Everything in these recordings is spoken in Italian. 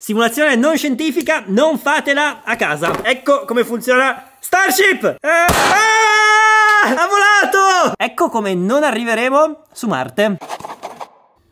Simulazione non scientifica, non fatela a casa. Ecco come funziona Starship! Ah, ah, ha volato! Ecco come non arriveremo su Marte.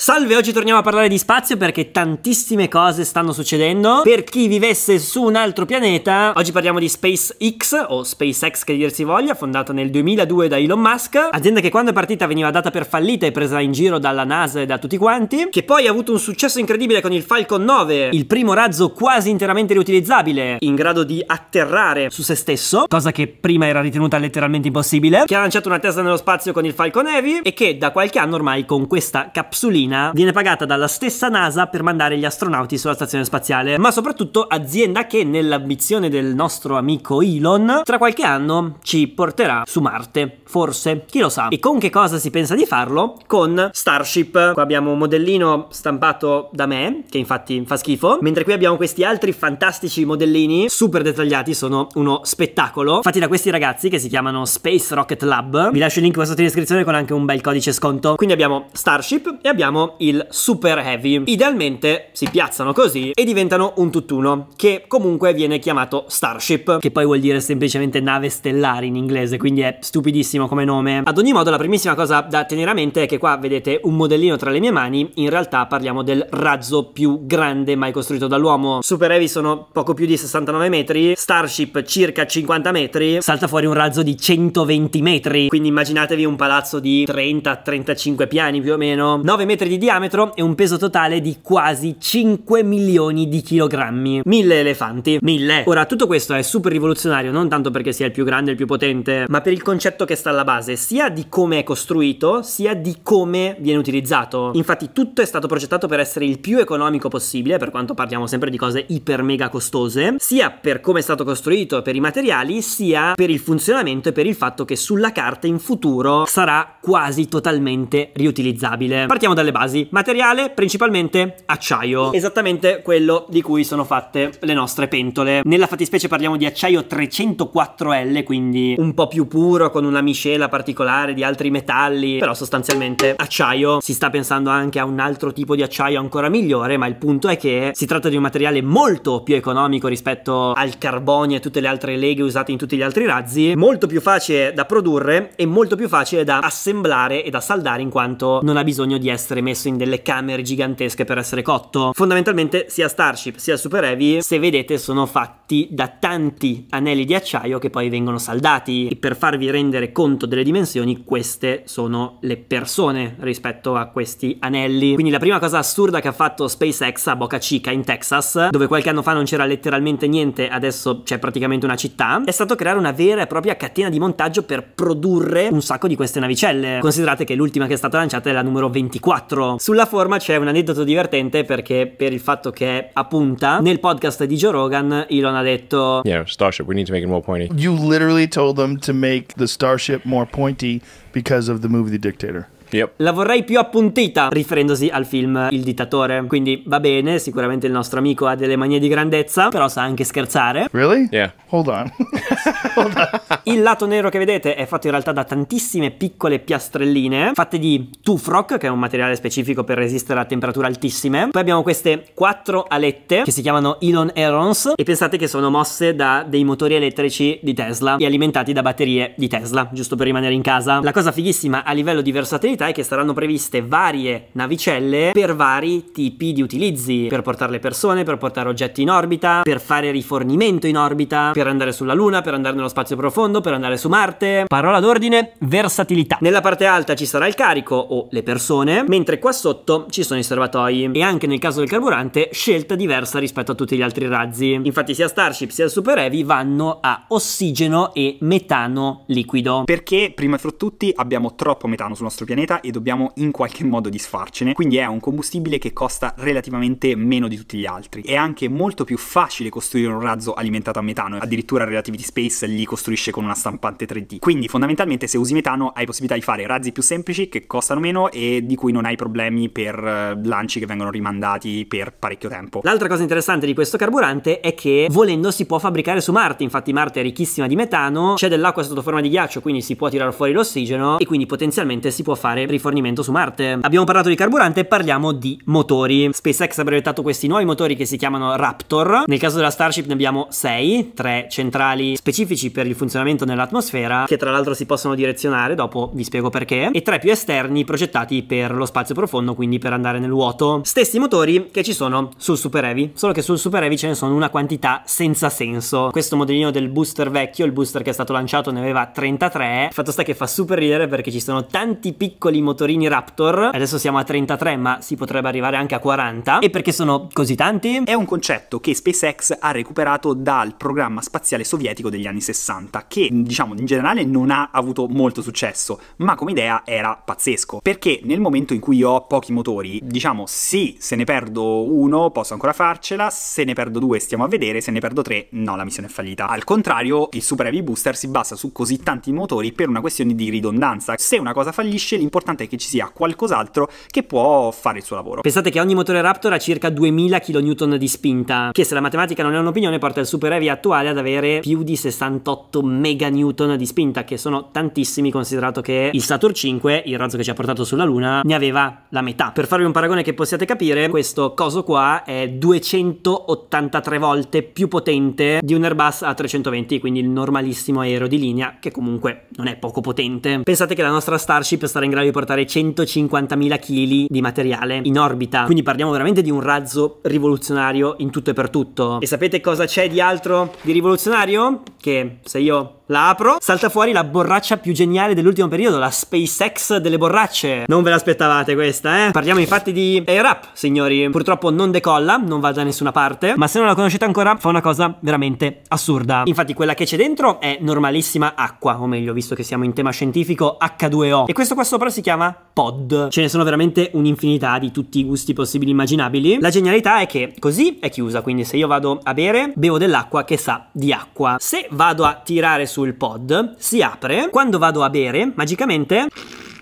Salve, oggi torniamo a parlare di spazio perché tantissime cose stanno succedendo. Per chi vivesse su un altro pianeta, oggi parliamo di SpaceX o SpaceX che dir si voglia, fondata nel 2002 da Elon Musk, azienda che quando è partita veniva data per fallita e presa in giro dalla NASA e da tutti quanti, che poi ha avuto un successo incredibile con il Falcon 9, il primo razzo quasi interamente riutilizzabile, in grado di atterrare su se stesso, cosa che prima era ritenuta letteralmente impossibile, che ha lanciato una testa nello spazio con il Falcon Heavy e che da qualche anno ormai con questa capsulina Cina viene pagata dalla stessa NASA per mandare gli astronauti sulla stazione spaziale, ma soprattutto azienda che nell'ambizione del nostro amico Elon tra qualche anno ci porterà su Marte. Forse, chi lo sa. E con che cosa si pensa di farlo? Con Starship. Qua abbiamo un modellino stampato da me, che infatti fa schifo. Mentre qui abbiamo questi altri fantastici modellini, super dettagliati, sono uno spettacolo. Fatti da questi ragazzi che si chiamano Space Rocket Lab. Vi lascio il link qua sotto in descrizione con anche un bel codice sconto. Quindi abbiamo Starship e abbiamo il Super Heavy. Idealmente si piazzano così e diventano un tutt'uno, che comunque viene chiamato Starship, che poi vuol dire semplicemente nave stellare in inglese, quindi è stupidissimo bellissimo come nome. Ad ogni modo, la primissima cosa da tenere a mente è che qua vedete un modellino tra le mie mani, in realtà parliamo del razzo più grande mai costruito dall'uomo. Super Heavy sono poco più di 69 metri, Starship circa 50 metri, salta fuori un razzo di 120 metri, quindi immaginatevi un palazzo di 30-35 piani più o meno, 9 metri di diametro e un peso totale di quasi 5 milioni di chilogrammi, 1000 elefanti, 1000. Ora tutto questo è super rivoluzionario, non tanto perché sia il più grande e il più potente, ma per il concetto che sta alla base sia di come è costruito sia di come viene utilizzato. Infatti tutto è stato progettato per essere il più economico possibile, per quanto parliamo sempre di cose iper mega costose, sia per come è stato costruito per i materiali, sia per il funzionamento e per il fatto che sulla carta in futuro sarà quasi totalmente riutilizzabile. Partiamo dalle basi. Materiale principalmente acciaio, esattamente quello di cui sono fatte le nostre pentole. Nella fattispecie parliamo di acciaio 304L, quindi un po' più puro con una miscela miscela particolare di altri metalli, però sostanzialmente acciaio, si sta pensando anche a un altro tipo di acciaio ancora migliore, ma il punto è che si tratta di un materiale molto più economico rispetto al carbonio e tutte le altre leghe usate in tutti gli altri razzi, molto più facile da produrre e molto più facile da assemblare e da saldare in quanto non ha bisogno di essere messo in delle camere gigantesche per essere cotto. Fondamentalmente sia Starship sia Super Heavy, se vedete, sono fatti da tanti anelli di acciaio che poi vengono saldati e per farvi rendere conto conto delle dimensioni, queste sono le persone rispetto a questi anelli. Quindi la prima cosa assurda che ha fatto SpaceX a Boca Chica in Texas, dove qualche anno fa non c'era letteralmente niente, adesso c'è praticamente una città, è stato creare una vera e propria catena di montaggio per produrre un sacco di queste navicelle. Considerate che l'ultima che è stata lanciata è la numero 24. Sulla forma c'è un aneddoto divertente perché per il fatto che è a punta, nel podcast di Joe Rogan Elon ha detto Yeah, Starship, we need to make it more pointy. You literally told them to make the Starship more pointy because of the movie The Dictator. Yep. La vorrei più appuntita, riferendosi al film Il dittatore. Quindi va bene, sicuramente il nostro amico ha delle manie di grandezza, però sa anche scherzare. Really? Yeah. Hold on. Hold on. il lato nero che vedete è fatto in realtà da tantissime piccole piastrelline fatte di tufrock, che è un materiale specifico per resistere a temperature altissime. Poi abbiamo queste quattro alette che si chiamano Elon Aerons e pensate che sono mosse da dei motori elettrici di Tesla e alimentati da batterie di Tesla, giusto per rimanere in casa. La cosa fighissima a livello di versatilità novità è che saranno previste varie navicelle per vari tipi di utilizzi, per portare le persone, per portare oggetti in orbita, per fare rifornimento in orbita, per andare sulla Luna, per andare nello spazio profondo, per andare su Marte. Parola d'ordine, versatilità. Nella parte alta ci sarà il carico o le persone, mentre qua sotto ci sono i serbatoi e anche nel caso del carburante scelta diversa rispetto a tutti gli altri razzi. Infatti sia Starship sia Super Heavy vanno a ossigeno e metano liquido. Perché prima fra tutti abbiamo troppo metano sul nostro pianeta obsoleta e dobbiamo in qualche modo disfarcene, quindi è un combustibile che costa relativamente meno di tutti gli altri. È anche molto più facile costruire un razzo alimentato a metano, addirittura Relativity Space li costruisce con una stampante 3D. Quindi fondamentalmente se usi metano hai possibilità di fare razzi più semplici che costano meno e di cui non hai problemi per eh, lanci che vengono rimandati per parecchio tempo. L'altra cosa interessante di questo carburante è che volendo si può fabbricare su Marte, infatti Marte è ricchissima di metano, c'è dell'acqua sotto forma di ghiaccio quindi si può tirare fuori l'ossigeno e quindi potenzialmente si può fare fare rifornimento su Marte. Abbiamo parlato di carburante, parliamo di motori. SpaceX ha brevettato questi nuovi motori che si chiamano Raptor. Nel caso della Starship ne abbiamo 6, 3 centrali specifici per il funzionamento nell'atmosfera, che tra l'altro si possono direzionare, dopo vi spiego perché, e 3 più esterni progettati per lo spazio profondo, quindi per andare nel vuoto. Stessi motori che ci sono sul Super Heavy, solo che sul Super Heavy ce ne sono una quantità senza senso. Questo modellino del booster vecchio, il booster che è stato lanciato, ne aveva 33. Fatto sta che fa super ridere perché ci sono tanti piccoli piccoli motorini Raptor, adesso siamo a 33 ma si potrebbe arrivare anche a 40, e perché sono così tanti? È un concetto che SpaceX ha recuperato dal programma spaziale sovietico degli anni 60, che diciamo in generale non ha avuto molto successo, ma come idea era pazzesco, perché nel momento in cui io ho pochi motori, diciamo sì, se ne perdo uno posso ancora farcela, se ne perdo due stiamo a vedere, se ne perdo tre no, la missione è fallita. Al contrario, il Super Heavy Booster si basa su così tanti motori per una questione di ridondanza. Se una cosa fallisce, l'importante è che ci sia qualcos'altro che può fare il suo lavoro. Pensate che ogni motore Raptor ha circa 2000 kN di spinta, che se la matematica non è un'opinione porta il Super Heavy attuale ad avere più di 68 MN di spinta, che sono tantissimi considerato che il Saturn 5, il razzo che ci ha portato sulla Luna, ne aveva la metà. Per farvi un paragone che possiate capire, questo coso qua è 283 volte più potente di un Airbus A320, quindi il normalissimo aereo di linea, che comunque non è poco potente. Pensate che la nostra Starship sarà in grado grado di portare 150.000 kg di materiale in orbita. Quindi parliamo veramente di un razzo rivoluzionario in tutto e per tutto. E sapete cosa c'è di altro di rivoluzionario? Che se io la apro, salta fuori la borraccia più geniale dell'ultimo periodo, la SpaceX delle borracce. Non ve l'aspettavate questa, eh? Parliamo infatti di AirUp, signori. Purtroppo non decolla, non va da nessuna parte, ma se non la conoscete ancora fa una cosa veramente assurda. Infatti quella che c'è dentro è normalissima acqua, o meglio, visto che siamo in tema scientifico, H2O. E questo qua sopra si chiama pod. Ce ne sono veramente un'infinità di tutti i gusti possibili e immaginabili. La genialità è che così è chiusa, quindi se io vado a bere, bevo dell'acqua che sa di acqua. Se vado a tirare su sul pod, si apre, quando vado a bere, magicamente...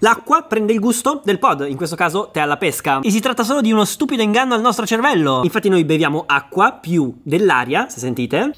L'acqua prende il gusto del pod, in questo caso tè alla pesca. E si tratta solo di uno stupido inganno al nostro cervello. Infatti noi beviamo acqua più dell'aria, se sentite,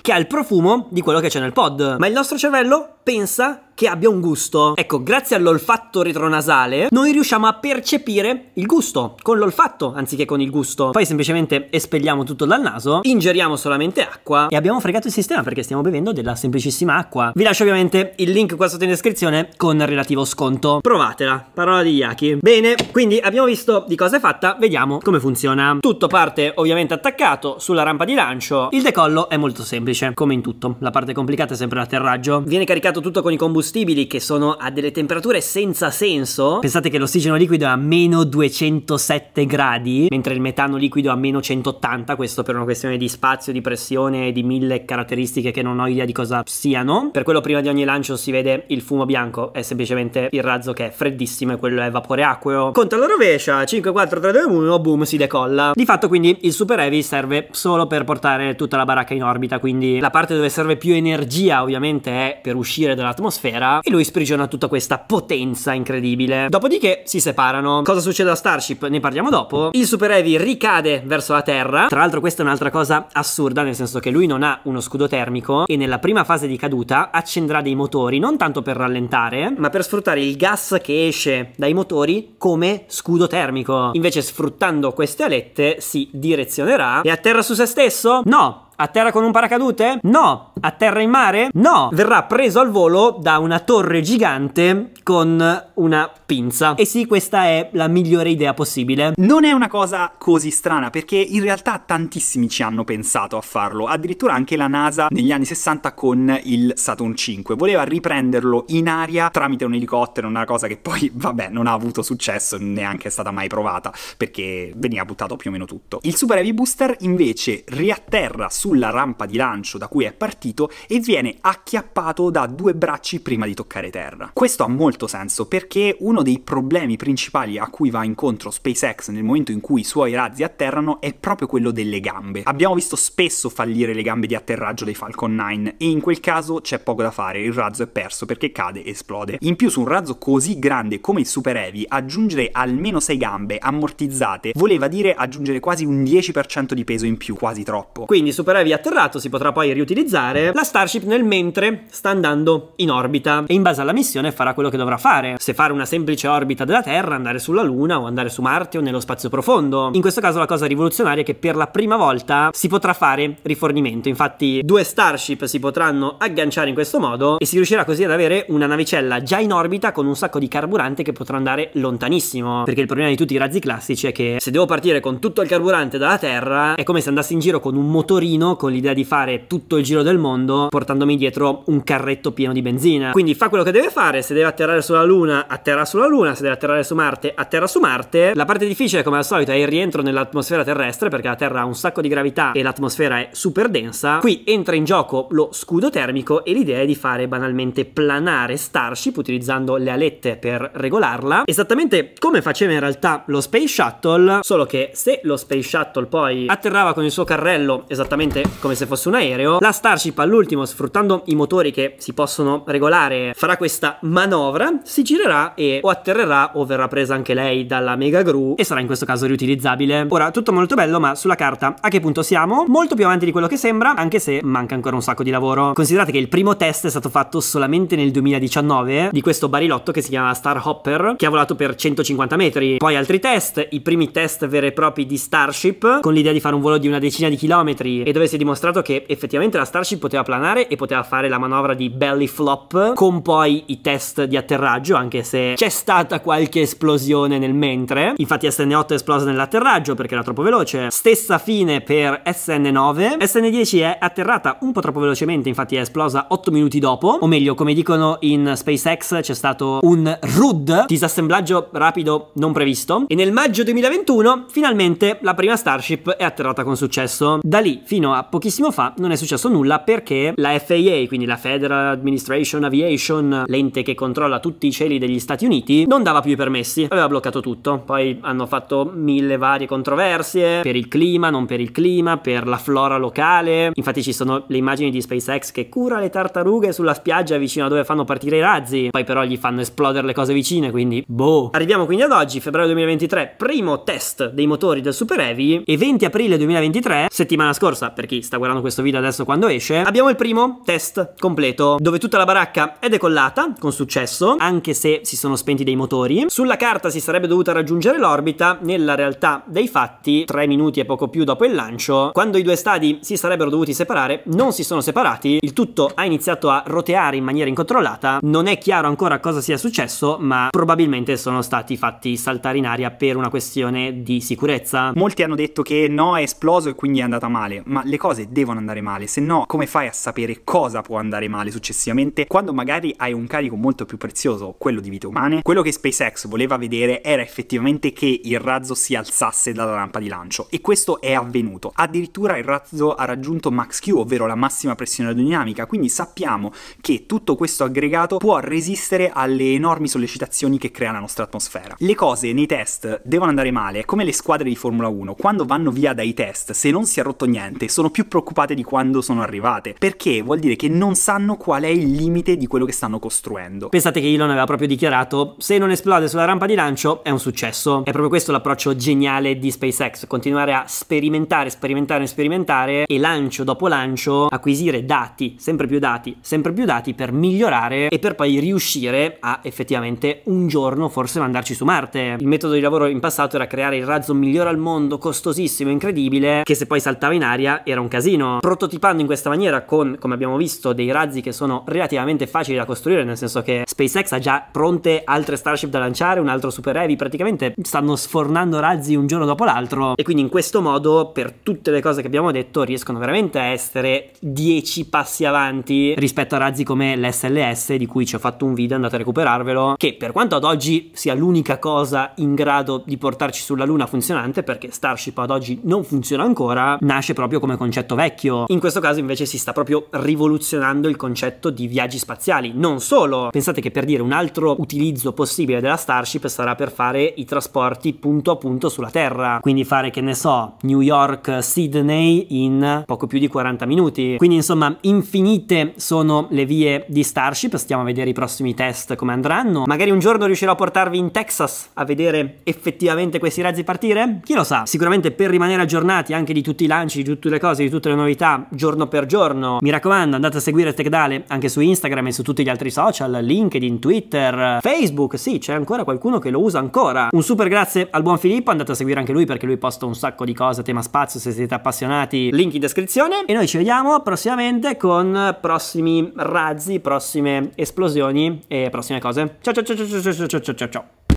che ha il profumo di quello che c'è nel pod. Ma il nostro cervello pensa che abbia un gusto. Ecco, grazie all'olfatto retronasale noi riusciamo a percepire il gusto con l'olfatto anziché con il gusto. Poi semplicemente espelliamo tutto dal naso, ingeriamo solamente acqua e abbiamo fregato il sistema perché stiamo bevendo della semplicissima acqua. Vi lascio ovviamente il link qua sotto in descrizione con il relativo sconto. Provatela, parola di Yaki. Bene, quindi abbiamo visto di cosa è fatta, vediamo come funziona. Tutto parte ovviamente attaccato sulla rampa di lancio. Il decollo è molto semplice, come in tutto. La parte complicata è sempre l'atterraggio. Viene caricato tutto con i combustibili combustibili che sono a delle temperature senza senso. Pensate che l'ossigeno liquido è a meno 207 gradi, mentre il metano liquido è a meno 180, questo per una questione di spazio, di pressione e di mille caratteristiche che non ho idea di cosa siano. Per quello prima di ogni lancio si vede il fumo bianco, è semplicemente il razzo che è freddissimo e quello è vapore acqueo. Conto alla rovescia, 5, 4, 3, 2, 1, boom, si decolla. Di fatto quindi il Super Heavy serve solo per portare tutta la baracca in orbita, quindi la parte dove serve più energia ovviamente è per uscire dall'atmosfera sfera e lui sprigiona tutta questa potenza incredibile. Dopodiché si separano. Cosa succede a Starship? Ne parliamo dopo. Il Super Heavy ricade verso la Terra. Tra l'altro questa è un'altra cosa assurda, nel senso che lui non ha uno scudo termico e nella prima fase di caduta accenderà dei motori, non tanto per rallentare, ma per sfruttare il gas che esce dai motori come scudo termico. Invece sfruttando queste alette si direzionerà e atterra su se stesso? No! Atterra con un paracadute? No. Atterra in mare? No. Verrà preso al volo da una torre gigante con una pinza. E sì, questa è la migliore idea possibile. Non è una cosa così strana perché in realtà tantissimi ci hanno pensato a farlo. Addirittura anche la NASA negli anni 60 con il Saturn V. voleva riprenderlo in aria tramite un elicottero, una cosa che poi vabbè non ha avuto successo, neanche è stata mai provata perché veniva buttato più o meno tutto. Il Super Heavy Booster invece riatterra su sulla rampa di lancio da cui è partito e viene acchiappato da due bracci prima di toccare terra. Questo ha molto senso perché uno dei problemi principali a cui va incontro SpaceX nel momento in cui i suoi razzi atterrano è proprio quello delle gambe. Abbiamo visto spesso fallire le gambe di atterraggio dei Falcon 9 e in quel caso c'è poco da fare, il razzo è perso perché cade e esplode. In più su un razzo così grande come il Super Heavy aggiungere almeno 6 gambe ammortizzate voleva dire aggiungere quasi un 10% di peso in più, quasi troppo. Quindi Super Heavy brevi atterrato si potrà poi riutilizzare, la Starship nel mentre sta andando in orbita e in base alla missione farà quello che dovrà fare. Se fare una semplice orbita della Terra, andare sulla Luna o andare su Marte o nello spazio profondo. In questo caso la cosa rivoluzionaria è che per la prima volta si potrà fare rifornimento. Infatti due Starship si potranno agganciare in questo modo e si riuscirà così ad avere una navicella già in orbita con un sacco di carburante che potrà andare lontanissimo. Perché il problema di tutti i razzi classici è che se devo partire con tutto il carburante dalla Terra è come se andassi in giro con un motorino Torino con l'idea di fare tutto il giro del mondo portandomi dietro un carretto pieno di benzina. Quindi fa quello che deve fare, se deve atterrare sulla Luna, atterra sulla Luna, se deve atterrare su Marte, atterra su Marte. La parte difficile come al solito è il rientro nell'atmosfera terrestre perché la Terra ha un sacco di gravità e l'atmosfera è super densa. Qui entra in gioco lo scudo termico e l'idea è di fare banalmente planare Starship utilizzando le alette per regolarla, esattamente come faceva in realtà lo Space Shuttle, solo che se lo Space Shuttle poi atterrava con il suo carrello esattamente praticamente come se fosse un aereo. La Starship all'ultimo, sfruttando i motori che si possono regolare, farà questa manovra, si girerà e o atterrerà o verrà presa anche lei dalla Mega Gru e sarà in questo caso riutilizzabile. Ora, tutto molto bello, ma sulla carta a che punto siamo? Molto più avanti di quello che sembra, anche se manca ancora un sacco di lavoro. Considerate che il primo test è stato fatto solamente nel 2019 di questo barilotto che si chiama Star Hopper, che ha volato per 150 metri. Poi altri test, i primi test veri e propri di Starship, con l'idea di fare un volo di una decina di chilometri e dove dove si è dimostrato che effettivamente la Starship poteva planare e poteva fare la manovra di belly flop con poi i test di atterraggio anche se c'è stata qualche esplosione nel mentre infatti SN8 è esplosa nell'atterraggio perché era troppo veloce stessa fine per SN9 SN10 è atterrata un po' troppo velocemente infatti è esplosa 8 minuti dopo o meglio come dicono in SpaceX c'è stato un RUD disassemblaggio rapido non previsto e nel maggio 2021 finalmente la prima Starship è atterrata con successo da lì fino a a pochissimo fa non è successo nulla perché la FAA, quindi la Federal Administration Aviation, l'ente che controlla tutti i cieli degli Stati Uniti, non dava più i permessi, aveva bloccato tutto. Poi hanno fatto mille varie controversie per il clima, non per il clima, per la flora locale. Infatti ci sono le immagini di SpaceX che cura le tartarughe sulla spiaggia vicino a dove fanno partire i razzi, poi però gli fanno esplodere le cose vicine, quindi boh. Arriviamo quindi ad oggi, febbraio 2023, primo test dei motori del Super Heavy e 20 aprile 2023, settimana scorsa per per chi sta guardando questo video adesso quando esce, abbiamo il primo test completo, dove tutta la baracca è decollata con successo, anche se si sono spenti dei motori. Sulla carta si sarebbe dovuta raggiungere l'orbita, nella realtà dei fatti, tre minuti e poco più dopo il lancio, quando i due stadi si sarebbero dovuti separare, non si sono separati, il tutto ha iniziato a roteare in maniera incontrollata, non è chiaro ancora cosa sia successo, ma probabilmente sono stati fatti saltare in aria per una questione di sicurezza. Molti hanno detto che no, è esploso e quindi è andata male, ma le cose devono andare male, se no come fai a sapere cosa può andare male successivamente quando magari hai un carico molto più prezioso, quello di vite umane? Quello che SpaceX voleva vedere era effettivamente che il razzo si alzasse dalla rampa di lancio e questo è avvenuto. Addirittura il razzo ha raggiunto max Q, ovvero la massima pressione aerodinamica, quindi sappiamo che tutto questo aggregato può resistere alle enormi sollecitazioni che crea la nostra atmosfera. Le cose nei test devono andare male, come le squadre di Formula 1, quando vanno via dai test, se non si è rotto niente, sono sono più preoccupate di quando sono arrivate, perché vuol dire che non sanno qual è il limite di quello che stanno costruendo. Pensate che Elon aveva proprio dichiarato, se non esplode sulla rampa di lancio è un successo. È proprio questo l'approccio geniale di SpaceX, continuare a sperimentare, sperimentare, sperimentare e lancio dopo lancio acquisire dati, sempre più dati, sempre più dati per migliorare e per poi riuscire a effettivamente un giorno forse mandarci su Marte. Il metodo di lavoro in passato era creare il razzo migliore al mondo, costosissimo, incredibile, che se poi saltava in aria era era un casino. Prototipando in questa maniera con, come abbiamo visto, dei razzi che sono relativamente facili da costruire, nel senso che SpaceX ha già pronte altre Starship da lanciare, un altro Super Heavy, praticamente stanno sfornando razzi un giorno dopo l'altro e quindi in questo modo, per tutte le cose che abbiamo detto, riescono veramente a essere 10 passi avanti rispetto a razzi come l'SLS, di cui ci ho fatto un video, andate a recuperarvelo, che per quanto ad oggi sia l'unica cosa in grado di portarci sulla Luna funzionante, perché Starship ad oggi non funziona ancora, nasce proprio come concetto vecchio. In questo caso invece si sta proprio rivoluzionando il concetto di viaggi spaziali. Non solo, pensate che per dire un altro utilizzo possibile della Starship sarà per fare i trasporti punto a punto sulla Terra, quindi fare che ne so New York Sydney in poco più di 40 minuti. Quindi insomma infinite sono le vie di Starship, stiamo a vedere i prossimi test come andranno. Magari un giorno riuscirò a portarvi in Texas a vedere effettivamente questi razzi partire? Chi lo sa? Sicuramente per rimanere aggiornati anche di tutti i lanci, di tutte le cose, di tutte le novità giorno per giorno. Mi raccomando, andate a seguire TechDale anche su Instagram e su tutti gli altri social, LinkedIn, Twitter, Facebook, sì, c'è ancora qualcuno che lo usa ancora. Un super grazie al buon Filippo, andate a seguire anche lui perché lui posta un sacco di cose, tema spazio, se siete appassionati, link in descrizione. E noi ci vediamo prossimamente con prossimi razzi, prossime esplosioni e prossime cose. Ciao ciao ciao ciao ciao ciao ciao ciao ciao.